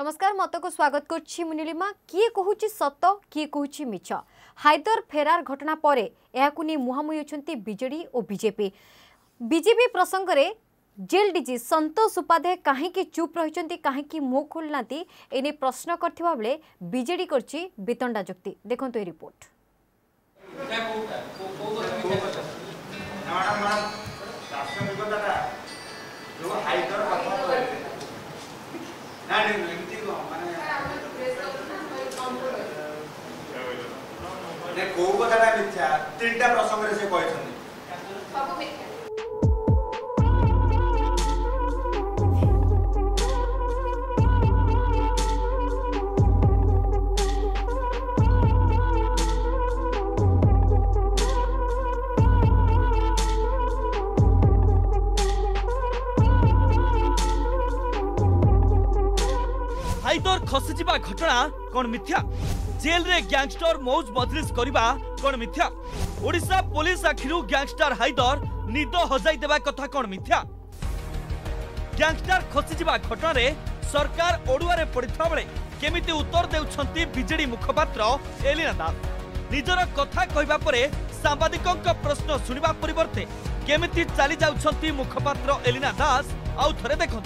নমস্কার মতকু স্বাগত করছি মু নীলিমা কি কুচি সত কি কুচি মিছ হায়দর ফেরার ঘটনা পরে এখন মুহামুহি অনেক বিজেডি ও বিজেপি বিজেপি প্রসঙ্গে জেল ডিজি সন্তোষ উপাধ্যায় কাহিকি চুপ রয়েছেন কাহিকি মুখ খোল না এনে প্রশ্ন করতে বেড়ে বিজেডি করছি বেতন্ডা যুক্তি দেখুন এই রিপোর্ট দাদা କୋଉ କଥାଟା ମିଥ୍ୟା ତିନିଟା ପ୍ରସଙ୍ଗରେ ସେ କହିଛନ୍ତି ଭାଇ ତୋର ଖସିଯିବା ଘଟଣା କ'ଣ ମିଥ୍ୟା জেল रे গ্যাংস্টার মউজ বদলিস করিবা কোন মিথ্যা ওড়িশা পুলিশ আখিরু গ্যাংস্টার হায়দার নিদো হজাই দেবা কথা কোন মিথ্যা গ্যাংস্টার খসি জিবা ঘটনা রে সরকার ওড়ুवारे पडिथा बले केमिति उत्तर देउछंती বিজেডি মুখ্যপাত্র এলিনা দাস নিজର কথা কইবা পরে সাংবাদিকଙ୍କ প্রশ্ন শুনিবা পরিবর্তে কেमिति चली जाउछंती মুখ্যপাত্র এলিনা দাস আউ থরে দেখো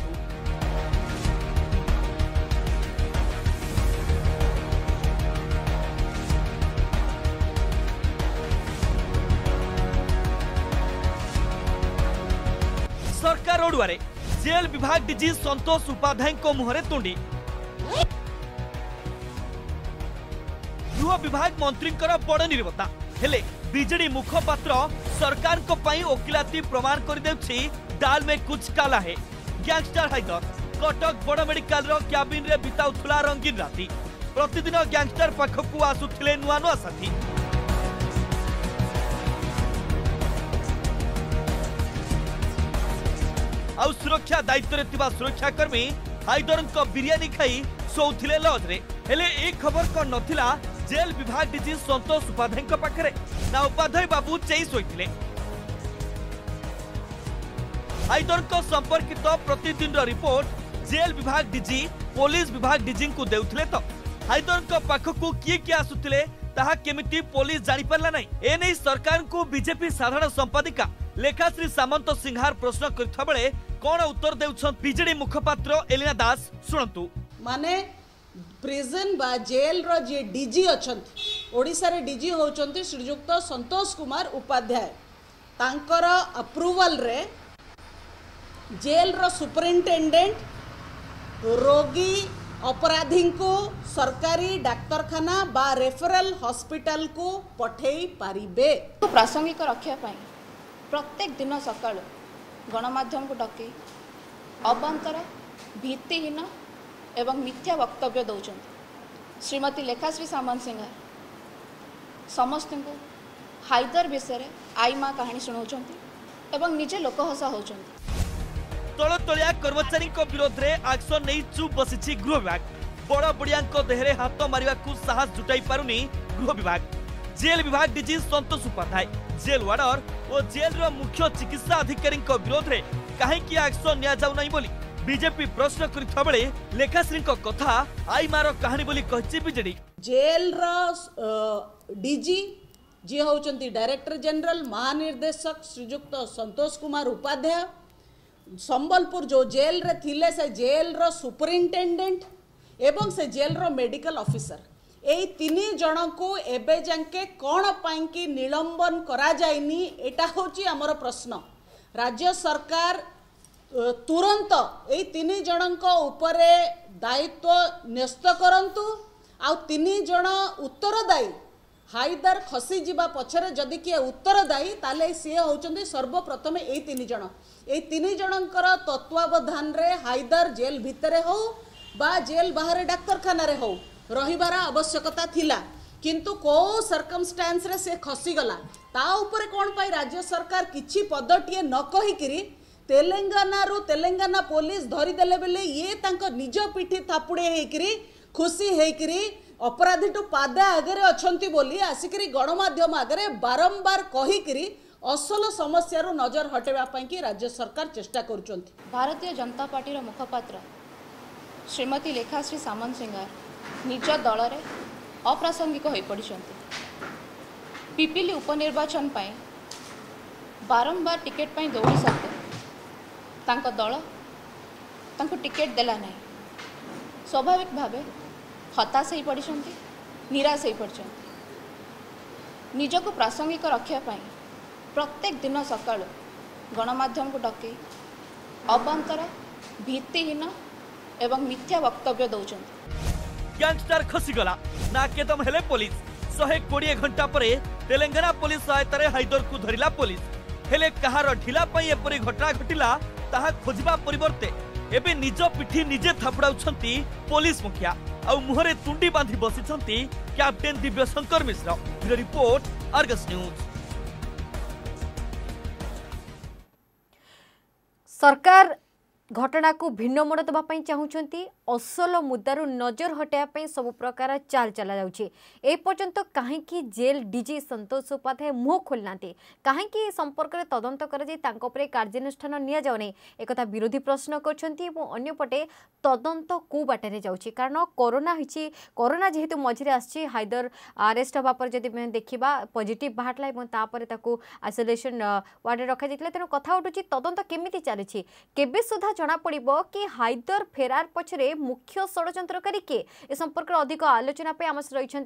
ठेका रोड वारे जेल विभाग डीजी संतोष उपाध्याय को मुहरे तुंडी युवा विभाग मंत्री बड़ निर्वता हेले बीजेडी मुखपात्र सरकार को प्रमाण कर दाल में कुछ काला है गैंगस्टर हाइदर कटक बड़ मेडिकल रो कैबिन रंगीन राति प्रतिदिन गैंगस्टर पाखक आसुथिले नुआ नुआ साथी आ सुरक्षा दायित्व सुरक्षाकर्मी हाइदर बिरीयी खाई शोले लज्रे खबर कौन ना जेल विभाग डी सतोष उपाध्याय ना उपाध्याय बाबू चेई शोले हाइदर संपर्कित प्रतिदिन रिपोर्ट जेल विभाग डी पुलिस विभाग डी को दे तो हाइदर पाखक किए किए आसुले ताकि पुलिस जापारा ना एने सरकार को बीजेपी साधारण संपादिका लेखाश्री सामंत सिंहार प्रश्न करता बेले কোন উত্তর দেউছন বিজেডি মুখপাত্র এলিনা দাস শুনন্তু মানে প্রিজন বা জেল র যে ডিজি অছন্তি ওড়িশার ডিজি হচ্ছন্তি শ্রীযুক্ত সন্তোষ কুমার উপাধ্যায় তাঙ্কর আপ্রুভাল রে জেল র সুপারিনটেন্ডেন্ট রোগী ଅପରାଧୀଙ୍କୁ ସରକାରୀ ଡାକ୍ତରଖାନା ବା ରେଫରାଲ ହସ୍ପିଟାଲକୁ ପଠାଇ ପାରିବେ ପ୍ରାସଙ୍ଗିକ ରଖିବା ପାଇଁ ପ୍ରତ୍ୟେକ ଦିନ ସକାଳୁ ଗଣମାଧ୍ୟମକୁ ଡକେଇ ଅବାନ୍ତର ଭିତ୍ତିହୀନ ଏବଂ ମିଥ୍ୟା ବକ୍ତବ୍ୟ ଦେଉଛନ୍ତି ଶ୍ରୀମତୀ ଲେଖାଶ୍ରୀ ସାମନ୍ତ ସିଂହା ସମସ୍ତଙ୍କୁ ହାଇଦର ବିଷୟରେ ଆଇ ମା କାହାଣୀ ଶୁଣାଉଛନ୍ତି ଏବଂ ନିଜେ ଲୋକହସା ହେଉଛନ୍ତି ତଳତଳିଆ କର୍ମଚାରୀଙ୍କ ବିରୋଧରେ ଆକ୍ସନ ନେଇ ଚୁପ୍ ବସିଛି ଗୃହ ବିଭାଗ ବଡ଼ ବଡ଼ିଆଙ୍କ ଦେହରେ ହାତ ମାରିବାକୁ ସାହସ ଜୁଟାଇ ପାରୁନି ଗୃହ ବିଭାଗ ଜେଲ୍ ବିଭାଗ ଡିଜି ସନ୍ତୋଷ ଉପାଧ୍ୟାୟ ଜେଲ୍ ୱାର୍ଡର और जेल मुख्य चिकित्सा अधिकारी विरोध में कहीं आक्शन दि बीजेपी प्रश्न करेखाश्री कथा आईमार कहानी विजे जेल जी हूँ डायरेक्टर जनरल महानिर्देशक श्रीजुक्त संतोष कुमार उपाध्याय संबलपुर जो जेल रे थिले से जेल रो सुपरिटेडे एवं से जेल रो मेडिकल ऑफिसर এই তিনি জনকু এবে যাকে কোণ পাইকি নিলম্বন করা যায়নি এটা হচ্ছে আমার প্রশ্ন রাজ্য সরকার ତୁରନ୍ତ ଏଇ ତିନି ଜଣଙ୍କ ଉପରେ ଦାୟିତ୍ୱ ନ୍ୟସ୍ତ କରନ୍ତୁ ଆଉ ତିନି ଜଣ ଉତ୍ତରଦାୟୀ ହାଇଦାର ଖସିଯିବା ପଛରେ ଯଦି କିଏ ଉତ୍ତରଦାୟୀ ତାହେଲେ ସିଏ ହେଉଛନ୍ତି ସର୍ବପ୍ରଥମେ ଏଇ ତିନି ଜଣ ଏଇ ତିନି ଜଣଙ୍କର ତତ୍ତ୍ୱାବଧାନରେ ହାଇଦାର ଜେଲ୍ ଭିତରେ ହେଉ ବା ଜେଲ୍ ବାହାରେ ଡାକ୍ତରଖାନାରେ ହେଉ ରହିବାର ଆବଶ୍ୟକତା ଥିଲା କିନ୍ତୁ କେଉଁ ସରକମଷ୍ଟାନ୍ସରେ ସେ ଖସିଗଲା ତା ଉପରେ କ'ଣ ପାଇଁ ରାଜ୍ୟ ସରକାର କିଛି ପଦଟିଏ ନ କହିକିରି ତେଲେଙ୍ଗାନାରୁ ତେଲେଙ୍ଗାନା ପୋଲିସ ଧରିଦେଲେ ବେଲେ ଇଏ ତାଙ୍କ ନିଜ ପିଠି ଥାପୁଡ଼ି ହେଇକିରି ଖୁସି ହେଇକିରି ଅପରାଧୀଠୁ ପାଦା ଆଗରେ ଅଛନ୍ତି ବୋଲି ଆସିକିରି ଗଣମାଧ୍ୟମ ଆଗରେ ବାରମ୍ବାର କହିକିରି ଅସଲ ସମସ୍ୟାରୁ ନଜର ହଟେଇବା ପାଇଁକି ରାଜ୍ୟ ସରକାର ଚେଷ୍ଟା କରୁଛନ୍ତି ଭାରତୀୟ ଜନତା ପାର୍ଟିର ମୁଖପାତ୍ର ଶ୍ରୀମତୀ ଲେଖାଶ୍ରୀ ସାମନ୍ତ ସିଙ୍ଗର ନିଜ ଦଳରେ ଅପ୍ରାସଙ୍ଗିକ ହୋଇପଡ଼ିଛନ୍ତି ପିପିଲି ଉପନିର୍ବାଚନ ପାଇଁ ବାରମ୍ବାର ଟିକେଟ୍ ପାଇଁ ଦୌଡ଼ି ସତ୍ତ୍ୱେ ତାଙ୍କ ଦଳ ତାଙ୍କୁ ଟିକେଟ୍ ଦେଲା ନାହିଁ ସ୍ୱାଭାବିକ ଭାବେ ହତାଶ ହୋଇପଡ଼ିଛନ୍ତି ନିରାଶ ହୋଇପଡ଼ିଛନ୍ତି ନିଜକୁ ପ୍ରାସଙ୍ଗିକ ରଖିବା ପାଇଁ ପ୍ରତ୍ୟେକ ଦିନ ସକାଳୁ ଗଣମାଧ୍ୟମକୁ ଡକେଇ ଅବାନ୍ତର ଭିତ୍ତିହୀନ ଏବଂ ମିଥ୍ୟା ବକ୍ତବ୍ୟ ଦେଉଛନ୍ତି ग्यांगस्टर खसीगला नाकेदम हेले पुलिस शहे कोड़े घंटा पर तेलंगाना पुलिस सहायतार हाइदर को धरला पुलिस हेले कहार ढिलापाई घटना घटला ता खोजा परे निज पिठी निजे थपड़ा पुलिस मुखिया आ मुहर तुंडी बांधि बसी captain Divyashankar Mishra report Argus news सरकार ঘটনাকে ভিন্ন মোড় দেওয়া চাহুমান অসল মুদার নজর হটাইয়া সবু প্রকার চাল চলা যাচ্ছে এপর্যন্ত কী জেল ডিজি সন্তোষ উপাধ্যায় মুহ খোলি না কী এ সম্পর্কের তদন্ত করা তাঁপরে কার্যানুষ্ঠান নিয়া না একথা বিরোধী প্রশ্ন করছেন এবং অন্যপটে তদন্ত কো বাটরে যাচ্ছে কারণ করোনা হয়েছে করোনা যেহেতু মঝিরে আসছে হায়দর আরেস্ট হওয়া পরে যদি দেখা পজিটিভ বাহারা এবং তাপরে তাকে আইসোলেসন ওয়ার্ডে রখা যাই তেমন কথা উঠুছি তদন্ত কেমিটি চালছে কেবে সুদ্ধা জনাপড়ব কি হায়দর ফেরার পছরে মুখ্য ষড়যন্ত্রকারী কে এ সম্পর্কে অধিক আলোচনা পাই আমার রয়েছেন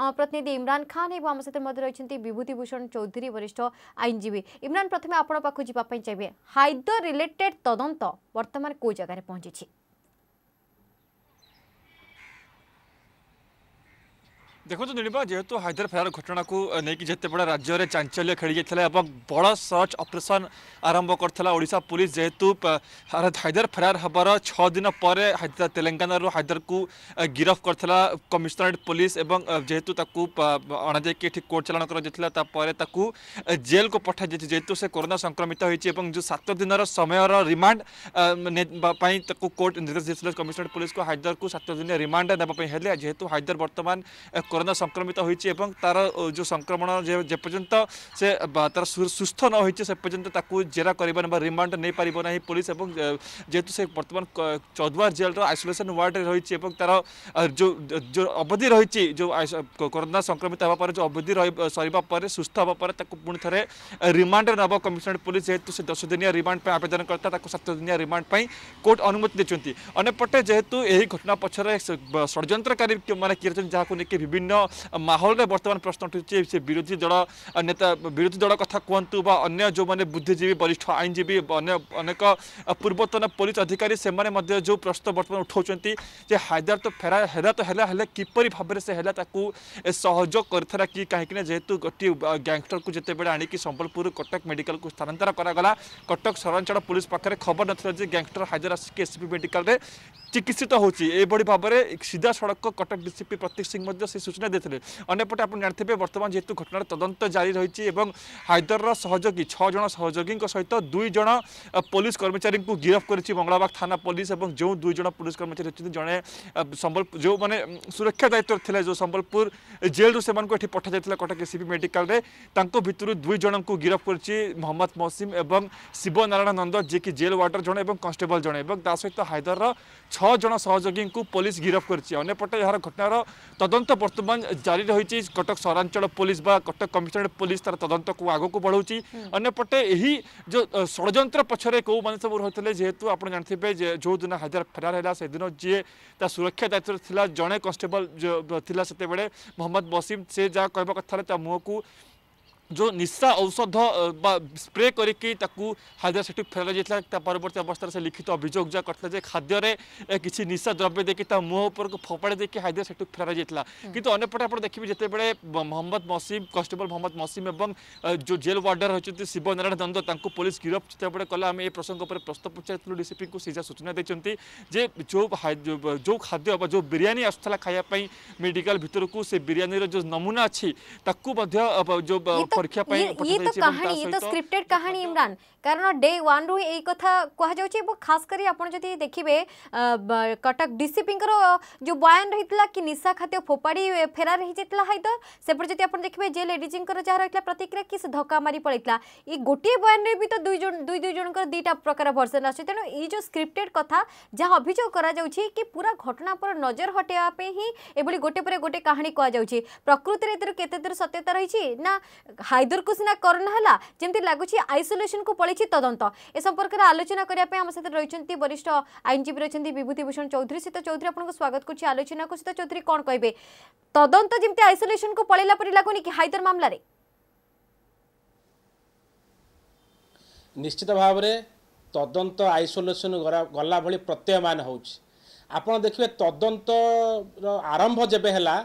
আমার প্রতিনিধি ইমরান খান এবং আমার সাথে মধ্যে রয়েছেন বিভূতিভূষণ চৌধুরী বরিষ্ঠ আইনজীবী ইমরান প্রথমে আপনার পাখু যাওয়া চাইবে হায়দর রিলেটেড তদন্ত বর্তমান কেউ জায়গায় পৌঁছিছে ଦେଖନ୍ତୁ ନୀଳିମା ଯେହେତୁ ହାଇଦର ଫେରାର ଘଟଣାକୁ ନେଇକି ଯେତେବେଳେ ରାଜ୍ୟରେ ଚାଞ୍ଚଲ୍ୟ ଖେଳିଯାଇଥିଲା ଏବଂ ବଡ଼ ସର୍ଚ୍ଚ ଅପରେସନ୍ ଆରମ୍ଭ କରିଥିଲା ଓଡ଼ିଶା ପୁଲିସ୍ ଯେହେତୁ ହାଇଦର ଫେରାର ହେବାର ଛଅ ଦିନ ପରେ ତେଲେଙ୍ଗାନାରୁ ହାଇଦରକୁ ଗିରଫ କରିଥିଲା କମିଶନରେଟ୍ ପୁଲିସ୍ ଏବଂ ଯେହେତୁ ତାକୁ ଅଣାଯାଇକି ଏଠି କୋର୍ଟ ଚାଲାଣ କରାଯାଇଥିଲା ତାପରେ ତାକୁ ଜେଲ୍କୁ ପଠାଯାଇଛି ଯେହେତୁ ସେ କରୋନା ସଂକ୍ରମିତ ହୋଇଛି ଏବଂ ଯେଉଁ ସାତ ଦିନର ସମୟର ରିମାଣ୍ଡ ପାଇଁ ତାକୁ କୋର୍ଟ ନିର୍ଦ୍ଦେଶ ଦେଇଥିଲେ କମିଶନରେଟ୍ ପୁଲିସ୍କୁ ହାଇଦରକୁ ସାତ ଦିନ ରିମାଣ୍ଡ ନେବା ପାଇଁ ହେଲେ ଯେହେତୁ ହାଇଦର ବର୍ତ୍ତମାନ करोना संक्रमित हो तार जो संक्रमण जेपर्यंत से तार सुस्थ न होती जेरा कर रिमाण्ड नहीं पार ना पुलिस और जेहेतु से बर्तमान चौदवार जेल आइसोलेसन वार्ड में रही तार जो जो अवधि रही जो करोना संक्रमित हो जो अवधि सरपर सुस्थ हापर पुणी थे रिमाण्ड नव कमिशनरेट पुलिस जेहतु से दस दिनिया रिमाण्ड आवेदन करता है सतदिनिया रिमाण्ड कोर्ट अनुमति देखते अनेपटे जेहेतु यही घटना पक्ष षड्यंत्री मैंने किए जहाँ को लेकिन विभिन्न ভিন্ন মাহলরে বর্তমান প্রশ্নটি উঠছে সে বিরোধী দল নেতা বিরোধী দল কথা কুহতু বা অন্য যে বুদ্ধিজীবী বরিষ্ঠ আইনজীবী অন্য অনেক পূর্বতন পুলিশ অধিকারী সে যে প্রশ্ন বর্তমান উঠাউছেন যে হায়দার তো ফেরা হেলা তো হেলা হলে কিপর ভাবে সে হেলা তাকে সহযোগ করে কি কিনা যেহেতু গোটিয়ে গ্যাংস্টর কু যেতবে আনিকি সম্বলপুর কটক মেডিকাল স্থানান্তর করা কটক সরাঞ্চল পুলিশ পাখে খবর নথিলা যে গ্যাংস্টর হায়দার আসিকি এসপি মেডিকালে চিকিৎসিত হচ্ছে এইভাবে ভাবে সিধা সড়ক কটক ডিসিপি প্রতীক সিং সে সূচনা দিয়ে অন্যপটে আপনার জাঁথে বর্তমান যেহেতু ঘটনার তদন্ত জারি রয়েছে এবং হায়দরর সহযোগী ছজন সহযোগী সহ দুই জন পুলিশ কর্মচারী গিরফ করেছে মঙ্গলাবাগ থানা পুলিশ এবং যে দুই জন পুলিশ কর্মচারী অনেক জন সম্বলপুর যে মানে সুরক্ষা দায়িত্ব লে যে সম্বলপুর জেলু সে এটি পঠা যাই কটক এসিপি মেডিকাল ভিতর দুই জনক গিরফ করেছে মহম্মদ মৌসিম এবং শিবনারায়ণ নন্দ যে জেল ওয়ার্ডর জন এবং কনস্টেবল জন এবং তা সহ ছ ଛଅ ଜଣ ସହଯୋଗୀଙ୍କୁ ପୋଲିସ ଗିରଫ କରିଛି ଅନ୍ୟପଟେ ଏହାର ଘଟଣାର ତଦନ୍ତ ବର୍ତ୍ତମାନ ଜାରି ରହିଛି କଟକ ସହରାଞ୍ଚଳ ପୋଲିସ ବା କଟକ କମିଶନରେଟ୍ ପୋଲିସ ତାର ତଦନ୍ତକୁ ଆଗକୁ ବଢ଼ାଉଛି ଅନ୍ୟପଟେ ଏହି ଯେଉଁ ଷଡ଼ଯନ୍ତ୍ର ପଛରେ କେଉଁମାନେ ସବୁ ରହିଥିଲେ ଯେହେତୁ ଆପଣ ଜାଣିଥିବେ ଯେ ଯେଉଁଦିନ ହାଇଦର ଫେରାର ହେଲା ସେଦିନ ଯିଏ ତା ସୁରକ୍ଷା ଦାୟିତ୍ୱରେ ଥିଲା ଜଣେ କନଷ୍ଟେବଲ ଥିଲା ସେତେବେଳେ ମହମ୍ମଦ ବସିମ ସେ ଯାହା କହିବା କଥା ତା ମୁହଁକୁ जो निशा औषध स्प्रे करदर से फेर परवर्त अवस्था से लिखित अभियोग जहाँ करते खाद्य किसी निशा द्रव्य देखिए मुँह पर फोपाड़े देखिए हायदर से फेर जाता हम्म। कितु अनेपटे आप देखिए जिते बड़े मोहम्मद मसीम कन्स्टेबल मोहम्मद मसीम ए जो जेल वार्डर होती शिवनारायण नारायण दंद पुलिस गिरफ्त जिते बड़े आम ए प्रसंग पर प्रश्न पचारूँ डीसीपी को सीधा सूचना देखते जो जो खाद्य जो बिरीयी आसाला खायापी मेडिकल भितर को से बिरीयर जो नमूना अच्छी जो পরীক্ষা পাই ये तो कहानी ये तो स्क्रिप्टेड कहानी इमरान কারণ ডে 1 রু এই কথা কোয়া যাচ্ছে এবং খাস করে আপনি যদি দেখিবে কটক ডিসিপিঙ্কর যে বয়ান রহিতলা কি নিশা খাদ্য ফোপাড়ি ফেরার হই যাইতলা হয়তো সেপর যদি আপনি দেখিবে যে লেডিজিঙ্কর যা রহিতলা প্রতিক্রিয়া কি সে ধক্কা মারি পড়িতলা এই গোটিয়ে বয়ানরে বি তো দুই জন দুই দুই জনকর দুইটা প্রকার ভর্সন আছে তেণু এই যে স্ক্রিপ্টেড কথা যা অভিযোগ করা যাচ্ছে কি পুরা ঘটনা পর নজর হটাইবা পে হি এভাবে গোটে পরে গোটে কাহিনী কোয়া যাচ্ছে প্রকৃতির এতে কেতে দূর সত্যতা রয়েছে না ହାଇଦରକୁ ସିନା କରୋନା ହେଲା ଯେମିତି ଲାଗୁଛି ଆଇସୋଲେସନକୁ ପଳେଇଛି ତଦନ୍ତ ଏ ସମ୍ପର୍କରେ ଆଲୋଚନା କରିବା ପାଇଁ ଆମ ସହିତ ରହିଛନ୍ତି ବରିଷ୍ଠ ଆଇନଜୀବୀ ରହିଛନ୍ତି ବିଭୂତିଭୂଷଣ ଚୌଧୁରୀ ସୀତା ଚୌଧୁରୀ ଆପଣଙ୍କୁ ସ୍ୱାଗତ କରୁଛି ଆଲୋଚନାକୁ ସୀତା ଚୌଧୁରୀ କ'ଣ କହିବେ ତଦନ୍ତ ଯେମିତି ଆଇସୋଲେସନକୁ ପଳେଇଲା ପରି ଲାଗୁନି କି ହାଇଦର ମାମଲାରେ ନିଶ୍ଚିତ ଭାବରେ ତଦନ୍ତ ଆଇସୋଲେସନ୍ ଗଲା ଭଳି ପ୍ରତ୍ୟୟମାନ ହେଉଛି ଆପଣ ଦେଖିବେ ତଦନ୍ତର ଆରମ୍ଭ ଯେବେ ହେଲା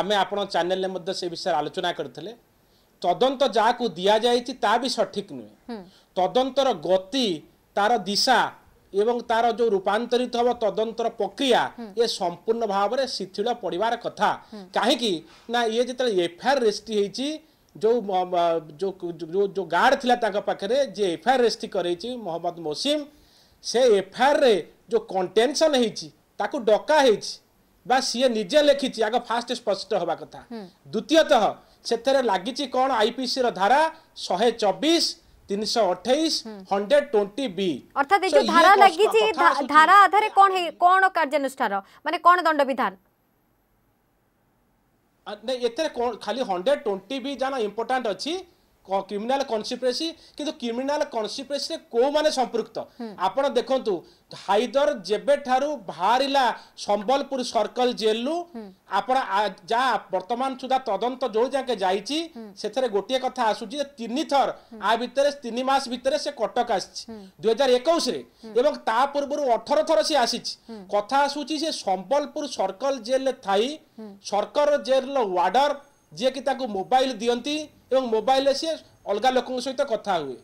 ଆମେ ଆପଣ ଚ୍ୟାନେଲରେ ମଧ୍ୟ ସେ ବିଷୟରେ ଆଲୋଚନା କରିଥିଲେ তদন্ত যাহাকে দিয়াযাইছি তা বি সঠিক নুহে তদন্তর গতি তার দিশা এবং তার যে রূপান্তরিত হব তদন্তর প্রক্রিয়া এ সম্পূর্ণ ভাবে শিথিল পড়িবার কথা কাহিকি না ইয়ে যেত এফআইআর রেজিস্ট্রি হয়েছি যে গার্ড লা তা পাখে যে এফআইআর ଏଫଆଇଆର୍ করেছি মোহাম্মদ মোসিম সে এফআইআর যে কন্টেনশন হয়েছি তাকে ডকা হয়েছি বা ସିଏ ନିଜେ ଲେଖିଛି ଆଗ ଫାଷ୍ଟ ସ୍ପଷ୍ଟ ହେବା କଥା ଦ୍ୱିତୀୟତଃ ସେଥିରେ ଲାଗିଛି କ'ଣ ଆଇପିସିର ଧାରା ଶହେ ଚବିଶ তিনশো অঠাইশ হন্ড্রেড টোয়েন্টি বি অর্থাৎ এই ধারা লাগিছে ধারা আধারে কোন কোন কার্যানুষ্ঠান মানে কোন দণ্ডবিধান এতে খালি হন্ড্রেড টোয়েন্টি বি জানা ইম্পর্টাট অছি ক্রিমিনাল কনসিপ্রেসি কিন্তু ক্রিমিনাল কনসিপ্রেসিরে কেউমানে সম্পৃক্ত আপনার দেখুন হাইদর যেবেঠারু বাহারা সম্বলপুর সর্কল জেলু আপনার যা বর্তমান সুদ্ধা তদন্ত যে যাকে যাইছি সেথে গোটিয়ে কথা আসুচি যে তিন থর আ ভিতরে তিন মাস ভিতরে সে কটক আসছে দুই হাজার একুশে এবং তা পূর্ব অঠর থর সে আসিছে কথা আসুচি সে সম্বলপুর সর্কল জেলে থাই সর্কল জেলর ওয়ার্ডর ଯିଏକି ତାକୁ ମୋବାଇଲ ଦିଅନ୍ତି ଏବଂ ମୋବାଇଲରେ ସିଏ ଅଲଗା ଲୋକଙ୍କ ସହିତ କଥା ହୁଏ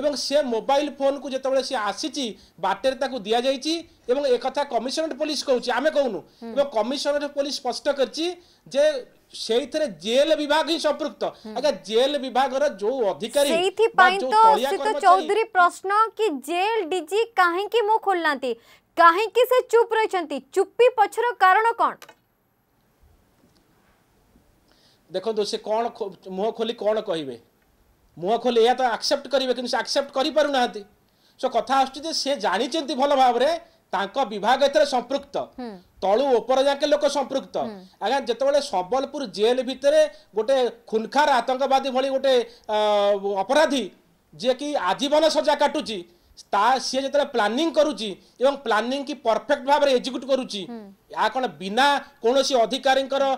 ଏବଂ ସେ ମୋବାଇଲ ଫୋନକୁ ଯେତେବେଳେ ସିଏ ଆସିଛି ବାଟରେ ତାକୁ ଦିଆଯାଇଛି ଏବଂ ଏକଥା କମିଶନରେଟ୍ ପୋଲିସ କହୁଛି ଆମେ କହୁନୁ ଏବଂ କମିଶନରେଟ୍ ପୋଲିସ ସ୍ପଷ୍ଟ କରିଛି ଯେ সেইথিরে জেল বিভাগ হি সম্পৃক্ত আজ্ঞা জেল বিভাগর যে অধিকারী সেইথিপাই তো অসিত চৌধুরী প্রশ্ন কি জেল ডিজি কাহিকি মুখ খোলনাতি কাহিকি সে চুপ রইছন্তি চুপি পছর কারণ কোন ଦେଖନ୍ତୁ ସେ କ'ଣ ମୁହଁ ଖୋଲି କ'ଣ କହିବେ ମୁହଁ ଖୋଲି ଏହା ତ ଆକ୍ସେପ୍ଟ କରିବେ କିନ୍ତୁ ସେ ଆକ୍ସେପ୍ଟ କରିପାରୁନାହାନ୍ତି ସୋ କଥା ଆସୁଛି ଯେ ସେ ଜାଣିଛନ୍ତି ଭଲ ଭାବରେ ତାଙ୍କ ବିଭାଗ ଏଥିରେ ସମ୍ପୃକ୍ତ ତଳୁ ଉପର ଯାକେ ଲୋକ ସମ୍ପୃକ୍ତ ଆଜ୍ଞା ଯେତେବେଳେ ସମ୍ବଲପୁର ଜେଲ୍ ଭିତରେ ଗୋଟେ ଖୁନଖାର ଆତଙ୍କବାଦୀ ଭଳି ଗୋଟେ ଅପରାଧୀ ଯିଏକି ଆଜୀବନ ସଜା କାଟୁଛି তা ସିଏ ଯେତେବେଳେ ପ୍ଲାନିଂ କରୁଛି ଏବଂ ପ୍ଲାନିଂ କି ପରଫେକ୍ଟ ଭାବରେ ଏକ୍ଜିକ୍ୟୁଟ କରୁଛି ଏହା କ'ଣ ବିନା କୌଣସି ଅଧିକାରୀଙ୍କର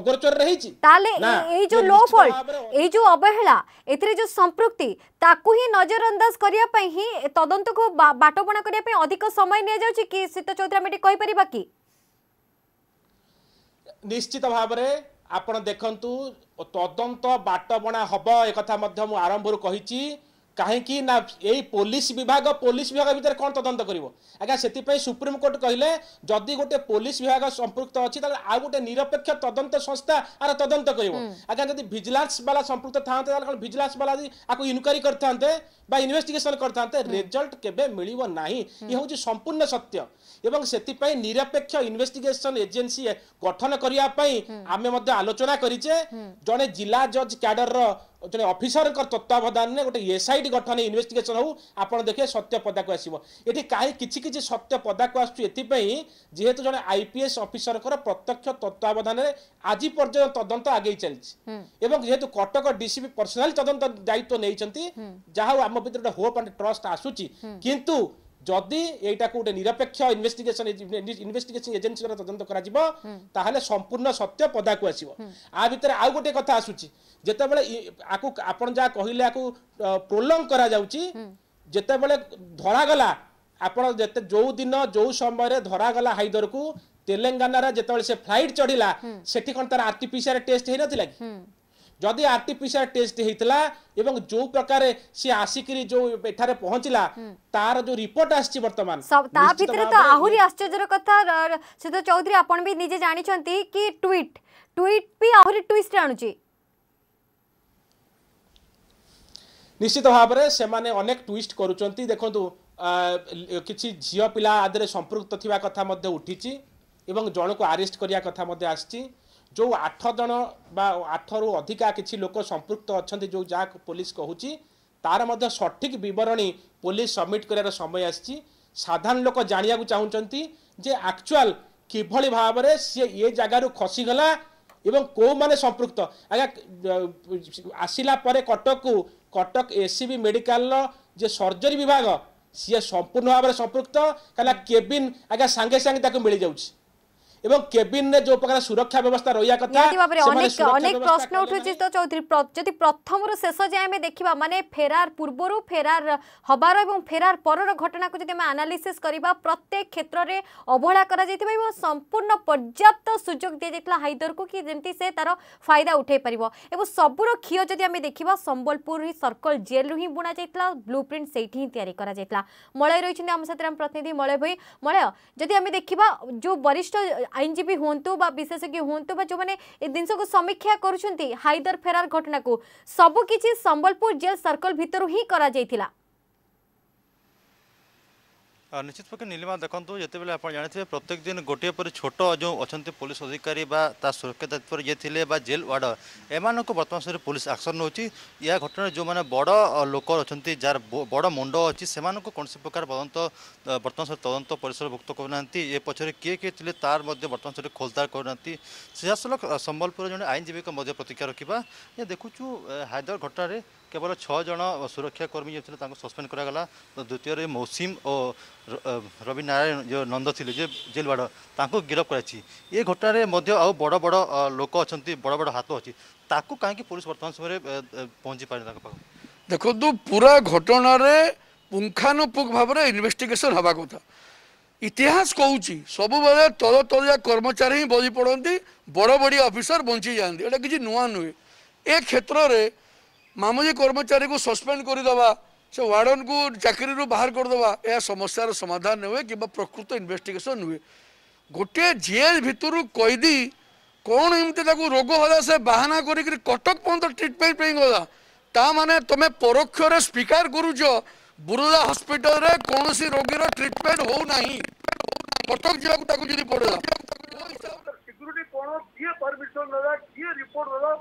ଅଗୋଚରରେ ହେଇଛି ତାହେଲେ ଏଇ ଯୋଉ ଲୋ ଫଲ୍ଟ ଏଇ ଯୋଉ ଅବହେଳା ଏଥିରେ ଯୋଉ ସମ୍ପୃକ୍ତି ତାକୁ ହିଁ ନଜରଅନ୍ଦାଜ କରିବା ପାଇଁ ହିଁ ତଦନ୍ତକୁ ବାଟବଣା କରିବା ପାଇଁ ଅଧିକ ସମୟ ନିଆଯାଉଛି କି ଶୀତ ଚୌଧୁରୀ ଆମେ ଟିକେ କହିପାରିବା କି ନିଶ୍ଚିତ ଭାବରେ ଆପଣ ଦେଖନ୍ତୁ ତଦନ୍ତ ବାଟବଣା ହବ ଏକଥା ମଧ୍ୟ ମୁଁ ଆରମ୍ଭରୁ କହିଛି କାହିଁକି ନା ଏଇ ପୋଲିସ ବିଭାଗ ପୋଲିସ ବିଭାଗ ଭିତରେ କ'ଣ ତଦନ୍ତ କରିବ ଆଜ୍ଞା ସେଥିପାଇଁ ସୁପ୍ରିମକୋର୍ଟ କହିଲେ ଯଦି ଗୋଟେ ପୋଲିସ ବିଭାଗ ସମ୍ପୃକ୍ତ ଅଛି ତାହେଲେ ଆଉ ଗୋଟେ ନିରପେକ୍ଷ ତଦନ୍ତ ସଂସ୍ଥା ଆର ତଦନ୍ତ କରିବ ଆଜ୍ଞା ଯଦି ଭିଜିଲାନ୍ସ ବାଲା ସମ୍ପୃକ୍ତ ଥାଆନ୍ତେ ତାହେଲେ କ'ଣ ଭିଜିଲାନ୍ସ ବାଲା ଆକୁ ଇନକ୍ୱାରି କରିଥାନ୍ତେ বা ইনভেস্টিগেসন କରିଥାନ୍ତେ ରେଜଲ୍ଟ କେବେ ମିଳିବ ନାହିଁ ଇଏ ହେଉଛି ସମ୍ପୂର୍ଣ୍ଣ ସତ୍ୟ ଏବଂ ସେଥିପାଇଁ ନିରପେକ୍ଷ ଇନଭେଷ୍ଟିଗେସନ ଏଜେନ୍ସି ଗଠନ କରିବା ପାଇଁ ଆମେ ମଧ୍ୟ ଆଲୋଚନା କରିଛେ ଜଣେ ଜିଲ୍ଲା ଜଜ୍ କ୍ୟାଡରର ଜଣେ ଅଫିସରଙ୍କ ତତ୍ତ୍ୱାବଧାନରେ ଗୋଟେ ଏସ୍ଆଇଟି ଗଠନ ଇନଭେଷ୍ଟିଗେସନ ହଉ ଆପଣ ଦେଖିବେ ସତ୍ୟ ପଦାକୁ ଆସିବ ଏଠି କାହିଁ କିଛି କିଛି ସତ୍ୟ ପଦାକୁ ଆସୁଛି ଏଥିପାଇଁ ଯେହେତୁ ଜଣେ ଆଇପିଏସ୍ ଅଫିସରଙ୍କର ପ୍ରତ୍ୟକ୍ଷ ତତ୍ତ୍ୱାବଧାନରେ ଆଜି ପର୍ଯ୍ୟନ୍ତ ତଦନ୍ତ ଆଗେଇ ଚାଲିଛି ଏବଂ ଯେହେତୁ କଟକ ଡିସିପି ପର୍ସନାଲ ତଦନ୍ତ ଦାୟିତ୍ୱ ନେଇଛନ୍ତି ଯାହା ହଉ ଆମ ଆମ ଭିତରେ ଗୋଟେ ହୋପ୍ ଆଣ୍ଡ ଟ୍ରଷ୍ଟ ଆସୁଛି କିନ୍ତୁ ଯଦି ଏଇଟାକୁ ଗୋଟେ ନିରପେକ୍ଷ ଇନଭେଷ୍ଟିଗେସନ ଇନଭେଷ୍ଟିଗେସନ ଦ୍ୱାରା ତଦନ୍ତ କରାଯିବ ତାହେଲେ ସମ୍ପୂର୍ଣ୍ଣ ସତ୍ୟ ପଦାକୁ ଆସିବ ଆ ଭିତରେ ଆଉ ଗୋଟେ କଥା ଆସୁଛି ଯେତେବେଳେ ଆକୁ ଆପଣ ଯାହା କହିଲେ ଆକୁ ପ୍ରୋଲଙ୍ଗ କରାଯାଉଛି ଯେତେବେଳେ ଧରାଗଲା ଆପଣ ଯେତେ ଯୋଉ ଦିନ ଯୋଉ ସମୟରେ ଧରାଗଲା ହାଇଦରକୁ ତେଲେଙ୍ଗାନାରେ ଯେତେବେଳେ ସେ ଫ୍ଲାଇଟ୍ ଚଢିଲା ସେଠି କ'ଣ ତାର ଆର୍ଟିପିସିଆର ଟେଷ୍ଟ ହେଇନଥିଲା କି ଯଦି ଆର୍ଟିପିସିଆର ଟେଷ୍ଟ ହେଇଥିଲା ଏବଂ ଯୋଉ ପ୍ରକାରେ ସେ ଆସିକିରି ଯୋଉ ଏଠାରେ ପହଞ୍ଚିଲା ତାର ଯୋଉ ରିପୋର୍ଟ ଆସିଛି ବର୍ତ୍ତମାନ ତା ଭିତରେ ତ ଆହୁରି ଆଶ୍ଚର୍ଯ୍ୟର କଥା ସିଦ୍ଧ ଚୌଧୁରୀ ଆପଣ ବି ନିଜେ ଜାଣିଛନ୍ତି କି ଟ୍ୱିଟ୍ ଟ୍ୱିଟ୍ ବି ଆହୁରି ଟ୍ୱିଷ୍ଟ ଆଣୁଛି ନିଶ୍ଚିତ ଭାବରେ ସେମାନେ ଅନେକ ଟ୍ୱିଷ୍ଟ କରୁଛନ୍ତି ଦେଖନ୍ତୁ କିଛି ଝିଅ ପିଲା ଆଦେହରେ ସମ୍ପୃକ୍ତ ଥିବା କଥା ମଧ୍ୟ ଉଠିଛି ଏବଂ ଜଣକୁ ଆରେଷ୍ଟ କରିବା କଥା ମଧ୍ୟ ଆସିଛି ଯେଉଁ ଆଠ ଜଣ ବା ଆଠରୁ ଅଧିକା କିଛି ଲୋକ ସମ୍ପୃକ୍ତ ଅଛନ୍ତି ଯେଉଁ ଯାହା ପୋଲିସ କହୁଛି ତାର ମଧ୍ୟ ସଠିକ୍ ବିବରଣୀ ପୋଲିସ ସବମିଟ୍ କରିବାର ସମୟ ଆସିଛି ସାଧାରଣ ଲୋକ ଜାଣିବାକୁ ଚାହୁଁଛନ୍ତି ଯେ ଆକ୍ଚୁଆଲ୍ କିଭଳି ଭାବରେ ସିଏ ଏ ଜାଗାରୁ ଖସିଗଲା ଏବଂ କେଉଁମାନେ ସମ୍ପୃକ୍ତ ଆଜ୍ଞା ଆସିଲା ପରେ କଟକକୁ କଟକ ଏସ୍ସିବି ମେଡ଼ିକାଲର ଯେ ସର୍ଜରୀ ବିଭାଗ ସିଏ ସମ୍ପୂର୍ଣ୍ଣ ଭାବରେ ସମ୍ପୃକ୍ତ କାହିଁକିନା କେବିନ୍ ଆଜ୍ଞା ସାଙ୍ଗେ ସାଙ୍ଗେ ତାକୁ ମିଳିଯାଉଛି এবং কেবিনে যে প্রকার সুরক্ষা ব্যবস্থা রইয়া কথা অনেক অনেক প্রশ্ন উঠুছি তো চৌধুরী যদি প্রথম প্রথমর শেষ যায় আমি দেখিবা মানে ফেরার পূর্বরু ফেরার হবার এবং ফেরার পরর ঘটনাকে যদি আমি আনালিসিস করিবা প্রত্যেক ক্ষেত্রে অবহেলা করা যাইতিবা এবং সম্পূর্ণ পর্যাপ্ত সুযোগ দিয়ে যাইতলা হাইদর হাইদরকু কি যেমতি সে তার ফায়দা উঠাই পারিব এবং সবুর ক্ষীয় যদি আমি দেখিবা সম্বলপুর হি সর্কল জেলরু হি বুণা যাইতিলা ব্লুপ্রিন্ট সেইটি হি তৈরি করা যাইতলা মলয় রয়েছেন আমার সাথে প্রতিনিধি মলয় ভাই মলয় যদি আমি দেখিবা যে বরিষ্ঠ आईनजीवी हूँ विशेषज्ञ हूँ जो मैंने जिनस को समीक्षा कर हाइदर फेरार घटना को सबकि संबलपुर जेल सर्कल भितर ही ନିଶ୍ଚିତ ପକ୍ଷେ ନିଲିମା ଦେଖନ୍ତୁ ଯେତେବେଳେ ଆପଣ ଜାଣିଥିବେ ପ୍ରତ୍ୟେକ ଦିନ ଗୋଟିଏ ପରେ ଛୋଟ ଯେଉଁ ଅଛନ୍ତି ପୋଲିସ ଅଧିକାରୀ ବା ତା ସୁରକ୍ଷା ତତ୍ପର ଯିଏ ଥିଲେ ବା ଜେଲ୍ ୱାର୍ଡର ଏମାନଙ୍କୁ ବର୍ତ୍ତମାନ ସମୟରେ ପୋଲିସ ଆକ୍ସନ୍ ନେଉଛି ଏହା ଘଟଣାରେ ଯେଉଁମାନେ ବଡ଼ ଲୋକ ଅଛନ୍ତି ଯାହାର ବଡ଼ ମୁଣ୍ଡ ଅଛି ସେମାନଙ୍କୁ କୌଣସି ପ୍ରକାର ତଦନ୍ତ ବର୍ତ୍ତମାନ ସମୟରେ ତଦନ୍ତ ପରିସରଭୁକ୍ତ କରୁନାହାନ୍ତି ଏ ପଛରେ କିଏ କିଏ ଥିଲେ ତାର ମଧ୍ୟ ବର୍ତ୍ତମାନ ସମୟରେ ଖୋଲତାଡ଼ କରୁନାହାନ୍ତି ସିଧାସଳଖ ସମ୍ବଲପୁର ଜଣେ ଆଇନଜୀବୀଙ୍କ ମଧ୍ୟ ପ୍ରତିକ୍ରିୟା ରଖିବା ଏହା ଦେଖୁଛୁ ହାଇଦ୍ରାବାଦ ଘଟଣାରେ কেবল ছজন সুরক্ষাকর্মী যে তা সসপেন্ড করা দ্বিতীয় মৌসিম ও রবি নারায়ণ যে নন্দ লে যে জেলওয়াড় তাঁকু গিরফ করা এ ঘটনার মধ্যে আউ বড় বড় লোক অনেক বড় বড় হাত অছি তাকে কাহি পুলিশ বর্তমান সময় পৌঁছি পারে তাঁর পাখ দেখন্তু পুরা ঘটনার পুঙ্খানুপুঙ্খ ভাবে ইনভেস্টিগেসন হওয়া কথা ইতিহাস কৌচি সবুলে তল তলিয়া কর্মচারী হি বলি পড়তে বড় বড় অফিসর বঞ্চি যাতে এটা কিছু নূয়া নুহে এ ক্ষেত্রে ମାମୁଜି କର୍ମଚାରୀକୁ ସସ୍ପେଣ୍ଡ କରିଦେବା ସେ ୱାର୍ଡ଼ନକୁ ଚାକିରିରୁ ବାହାର କରିଦେବା ଏହା ସମସ୍ୟାର ସମାଧାନ ହୁଏ କିମ୍ବା ପ୍ରକୃତ ଇନ୍ଭେଷ୍ଟିଗେସନ୍ ହୁଏ ଗୋଟିଏ ଜେଲ୍ ଭିତରୁ କଇଦୀ କ'ଣ ଏମିତି ତାକୁ ରୋଗ ହେଲା ସେ ବାହାନା କରିକି କଟକ ପର୍ଯ୍ୟନ୍ତ ଟ୍ରିଟମେଣ୍ଟ ପାଇଁ ଗଲା ତା ମାନେ ତୁମେ ପରୋକ୍ଷରେ ସ୍ପିକାର କରୁଛ ବୁର୍ଲା ହସ୍ପିଟାଲରେ କୌଣସି ରୋଗୀର ଟ୍ରିଟମେଣ୍ଟ ହେଉନାହିଁ କଟକ ଯିବାକୁ ତାକୁ ଯଦି ପଡ଼ିଲା କିଏ ପରମିଶନ ନେଲା କିଏ ରିପୋର୍ଟ ନେଲା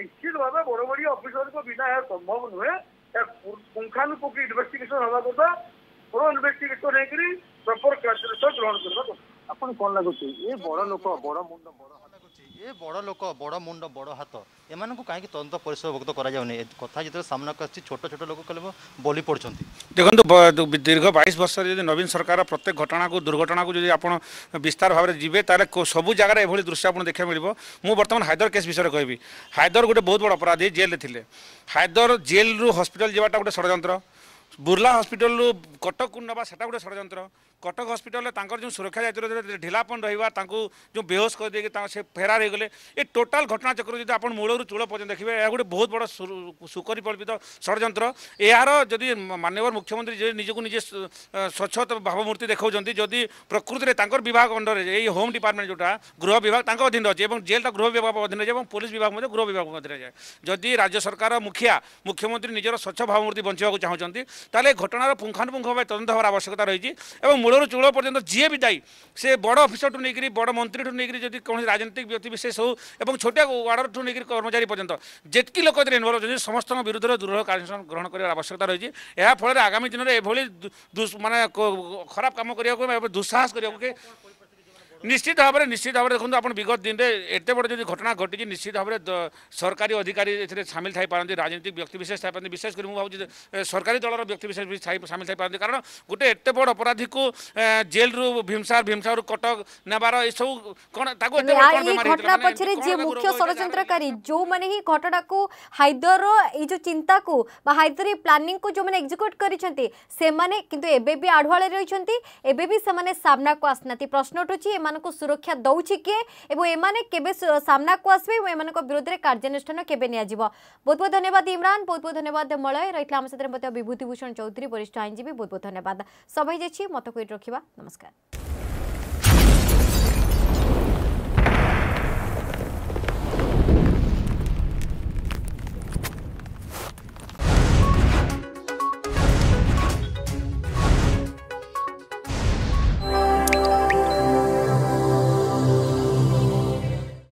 ନିଶ୍ଚିତଭାବେ ବଡ଼ ବଡ଼ିଆ ଅଫିସରଙ୍କ ବିନା ଏହା ସମ୍ଭବ ନୁହେଁ ପୁଙ୍ଖାନୁପୁଙ୍ଖି ଇନଭେଷ୍ଟିଗେସନ ହେବା କଥା ପ୍ରୋ ଇନଭେଷ୍ଟିଗେସନ ହେଇକରି ପ୍ରପର କାର୍ଯ୍ୟାନୁଷ୍ଠାନ ଗ୍ରହଣ କରିବା କଥା ଆପଣ କ'ଣ ଲାଗୁଛି ଏ ବଡ଼ ଲୋକ ବଡ଼ ମୁଣ୍ଡ ବଡ଼ ଏ ବଡ଼ ଲୋକ ବଡ଼ ମୁଣ୍ଡ ବଡ଼ ହାତ ଏମାନଙ୍କୁ କାହିଁକି ତଦନ୍ତ ପରିସରଭୁକ୍ତ କରାଯାଉନି କଥା ଯେତେବେଳେ ସାମ୍ନାକୁ ଆସିଛି ଛୋଟ ଛୋଟ ଲୋକ କହିଲେ ବଲି ପଡ଼ୁଛନ୍ତି ଦେଖନ୍ତୁ ଦୀର୍ଘ ବାଇଶ ବର୍ଷରେ ଯଦି ନବୀନ ସରକାର ପ୍ରତ୍ୟେକ ଘଟଣାକୁ ଦୁର୍ଘଟଣାକୁ ଯଦି ଆପଣ ବିସ୍ତାର ଭାବରେ ଯିବେ ତାହେଲେ ସବୁ ଜାଗାରେ ଏଭଳି ଦୃଶ୍ୟ ଆପଣ ଦେଖିବାକୁ ମିଳିବ ମୁଁ ବର୍ତ୍ତମାନ ହାଇଦର କେସ୍ ବିଷୟରେ କହିବି ହାଇଦର ଗୋଟେ ବହୁତ ବଡ଼ ଅପରାଧୀ ଜେଲ୍ରେ ଥିଲେ ହାଇଦର ଜେଲ୍ରୁ ହସ୍ପିଟାଲ ଯିବାଟା ଗୋଟେ ଷଡ଼ଯନ୍ତ୍ର ବୁର୍ଲା ହସ୍ପିଟାଲରୁ କଟକକୁ ନେବା ସେଟା ଗୋଟେ ଷଡ଼ଯନ୍ତ୍ର କଟକ ହସ୍ପିଟାଲରେ ତାଙ୍କର ଯେଉଁ ସୁରକ୍ଷା ଦାୟିତ୍ୱରେ ଢିଲାପନ ରହିବା ତାଙ୍କୁ ଯେଉଁ ବେହୋସ କରିଦେଇକି ତାଙ୍କ ସେ ଫେରାର ହୋଇଗଲେ ଏ ଟୋଟାଲ ଘଟଣାଚକ୍ର ଯଦି ଆପଣ ମୂଳରୁ ଚୂଳ ପର୍ଯ୍ୟନ୍ତ ଦେଖିବେ ଏହା ଗୋଟେ ବହୁତ ବଡ଼ ସୁପରିକଳ୍ପିତ ଷଡ଼ଯନ୍ତ୍ର ଏହାର ଯଦି ମାନ୍ୟବର ମୁଖ୍ୟମନ୍ତ୍ରୀ ଯଦି ନିଜକୁ ନିଜେ ସ୍ୱଚ୍ଛତ ଭାବମୂର୍ତ୍ତି ଦେଖାଉଛନ୍ତି ଯଦି ପ୍ରକୃତିରେ ତାଙ୍କର ବିଭାଗ ଅଣ୍ଡରରେ ଏଇ ହୋମ୍ ଡିପାର୍ଟମେଣ୍ଟ ଯେଉଁଟା ଗୃହ ବିଭାଗ ତାଙ୍କ ଅଧୀନରେ ଅଛି ଏବଂ ଜେଲ୍ଟା ଗୃହ ବିଭାଗ ଅଧୀନରେ ଅଛି ଏବଂ ପୋଲିସ ବିଭାଗ ମଧ୍ୟ ଗୃହ ବିଭାଗ ଅଧୀନରେ ଯାଏ ଯଦି ରାଜ୍ୟ ସରକାର ମୁଖିଆ ମୁଖ୍ୟମନ୍ତ୍ରୀ ନିଜର ସ୍ୱଚ୍ଛ ଭାବମୂର୍ତ୍ତି ବଞ୍ଚିବାକୁ ଚାହୁଁଛନ୍ତି তাহলে এই ঘটনার পুঙ্খানুপুঙ্খ ভাবে তদন্ত হওয়ার আবশ্যকতা রয়েছে এবং মূলর চূড় পর্যন্ত যিয়ে বি দায়ী সে বড় অফিসরঠু নেই বড় মন্ত্রীঠু নেই যদি কৌশি রাজনৈতিক ব্যক্তিবিশেষ হোক এবং ছোটিয়া ওয়ার্ডরঠু নেই কর্মচারী পর্যন্ত যেতকি লোক এতে ইনভলভ অনেক সমস্ত বিরুদ্ধে দৃঢ় কার্যানুষ্ঠান গ্রহণ করার আবশ্যকতা রয়েছে এর ফলে আগামী দিনের এভাবে মানে খারাপ কাম করা দুঃসাহস করা ନିଶ୍ଚିତ ଭାବରେ ନିଶ୍ଚିତ ଭାବରେ ଦେଖନ୍ତୁ ଆପଣ ବିଗତ ଦିନରେ ଏତେ ବଡ଼ ଯଦି ଘଟଣା ଘଟିଛି ନିଶ୍ଚିତ ଭାବରେ ସରକାରୀ ଅଧିକାରୀ ଏଥିରେ ସାମିଲ ଥାଇପାରନ୍ତି ରାଜନୈତିକ ବ୍ୟକ୍ତିବିଶେଷ ଥାଇପାରନ୍ତି ବିଶେଷ କରି ମୁଁ ଭାବୁଛି ସରକାରୀ ଦଳର ବ୍ୟକ୍ତିବିଶେଷ ବି ସାମିଲ ଥାଇପାରନ୍ତି କାରଣ ଗୋଟେ ଏତେ ବଡ଼ ଅପରାଧୀକୁ ଜେଲରୁ ଭୀମସାର ଭୀମସାରରୁ କଟକ ନେବାର ଏସବୁ କ'ଣ ତାକୁ ଘଟଣା ପଛରେ ଯିଏ ମୁଖ୍ୟ ଷଡ଼ଯନ୍ତ୍ରକାରୀ ଯେଉଁମାନେ ହିଁ ଘଟଣାକୁ ହାଇଦର ଏଇ ଯେଉଁ ଚିନ୍ତାକୁ ବା ହାଇଦର ଏଇ ପ୍ଲାନିଂକୁ ଯେଉଁମାନେ ଏକ୍ଜିକ୍ୟୁଟ୍ କରିଛନ୍ତି ସେମାନେ କିନ୍ତୁ ଏବେ ବି ଆଢ଼ୁଆଳରେ ରହିଛନ୍ତି ଏବେ ବି ସେମାନେ ସାମ୍ନାକୁ ଆସିନାହାନ୍ତି ପ୍ରଶ୍ନ ଉଠୁଛି ଏମାନେ को सुरक्षा दौची किए और के सामना को आसबे एम विरोध में कार्यानुषान के बहुत बहुत धन्यवाद इम्रान बहुत बहुत धन्यवाद मलय रही आम साथ विभूतिभूषण चौधरी वरिष्ठ आईनजीवी बहुत बहुत धन्यवाद सभी जैसे मत कोई रखा नमस्कार